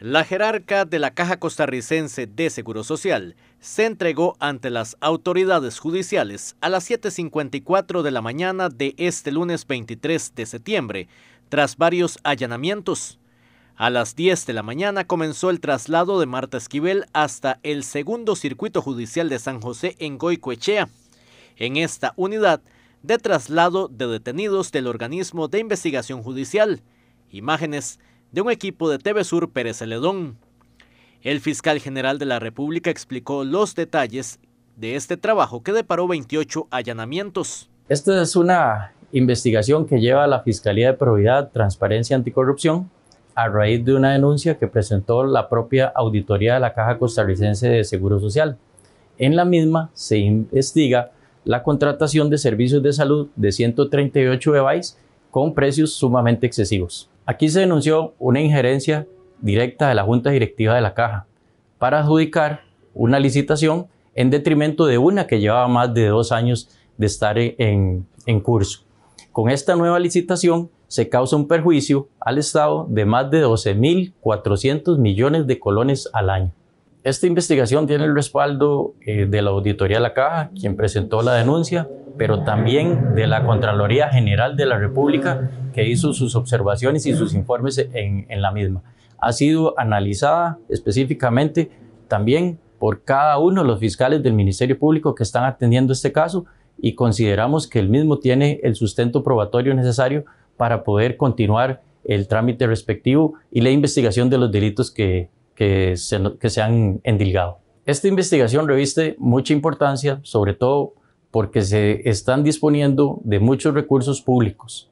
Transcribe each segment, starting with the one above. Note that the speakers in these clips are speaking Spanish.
La jerarca de la Caja Costarricense de Seguro Social se entregó ante las autoridades judiciales a las 7.54 de la mañana de este lunes 23 de septiembre, tras varios allanamientos. A las 10 de la mañana comenzó el traslado de Marta Esquivel hasta el segundo circuito judicial de San José en Goicoechea. En esta unidad de traslado de detenidos del organismo de investigación judicial, imágenes de un equipo de TV Sur Pérez Celedón. El fiscal general de la República explicó los detalles de este trabajo que deparó 28 allanamientos. Esta es una investigación que lleva a la Fiscalía de Probidad, Transparencia y Anticorrupción a raíz de una denuncia que presentó la propia auditoría de la Caja Costarricense de Seguro Social. En la misma se investiga la contratación de servicios de salud de 138 EBAIS con precios sumamente excesivos. Aquí se denunció una injerencia directa de la Junta Directiva de la Caja para adjudicar una licitación en detrimento de una que llevaba más de dos años de estar en, curso. Con esta nueva licitación se causa un perjuicio al Estado de más de 12.400 millones de colones al año. Esta investigación tiene el respaldo eh, de la Auditoría de la Caja, quien presentó la denuncia, pero también de la Contraloría General de la República, que hizo sus observaciones y sus informes en, en la misma. Ha sido analizada específicamente también por cada uno de los fiscales del Ministerio Público que están atendiendo este caso y consideramos que el mismo tiene el sustento probatorio necesario para poder continuar el trámite respectivo y la investigación de los delitos que, que se, han endilgado. Esta investigación reviste mucha importancia, sobre todo porque se están disponiendo de muchos recursos públicos,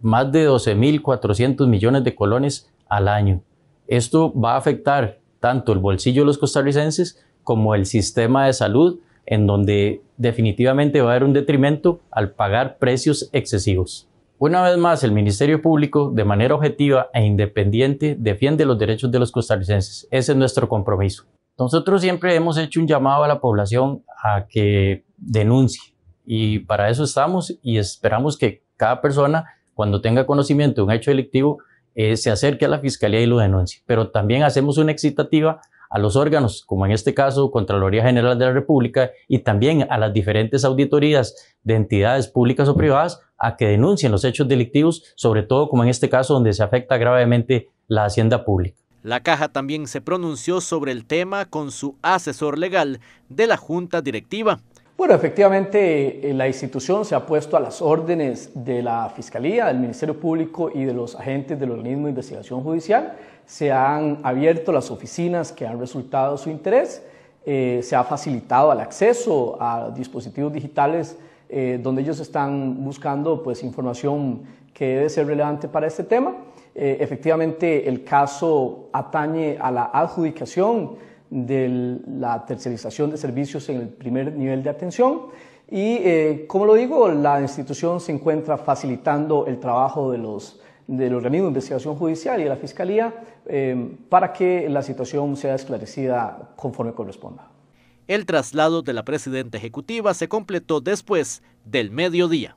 más de 12.400 millones de colones al año. Esto va a afectar tanto el bolsillo de los costarricenses como el sistema de salud, en donde definitivamente va a haber un detrimento al pagar precios excesivos. Una vez más, el Ministerio Público, de manera objetiva e independiente, defiende los derechos de los costarricenses. Ese es nuestro compromiso. Nosotros siempre hemos hecho un llamado a la población a que denuncie y para eso estamos y esperamos que cada persona, cuando tenga conocimiento de un hecho delictivo, eh, se acerque a la fiscalía y lo denuncie. Pero también hacemos una excitativa a los órganos, como en este caso Contraloría General de la República, y también a las diferentes auditorías de entidades públicas o privadas a que denuncien los hechos delictivos, sobre todo como en este caso donde se afecta gravemente la hacienda pública. La caja también se pronunció sobre el tema con su asesor legal de la Junta Directiva. Bueno, efectivamente eh, la institución se ha puesto a las órdenes de la Fiscalía, del Ministerio Público y de los agentes del organismo de investigación judicial. Se han abierto las oficinas que han resultado su interés. Eh, se ha facilitado el acceso a dispositivos digitales eh, donde ellos están buscando pues, información que debe ser relevante para este tema. Eh, efectivamente, el caso atañe a la adjudicación de la tercerización de servicios en el primer nivel de atención. Y eh, como lo digo, la institución se encuentra facilitando el trabajo de los del organismo de investigación judicial y de la Fiscalía para que la situación sea esclarecida conforme corresponda. El traslado de la presidenta ejecutiva se completó después del mediodía.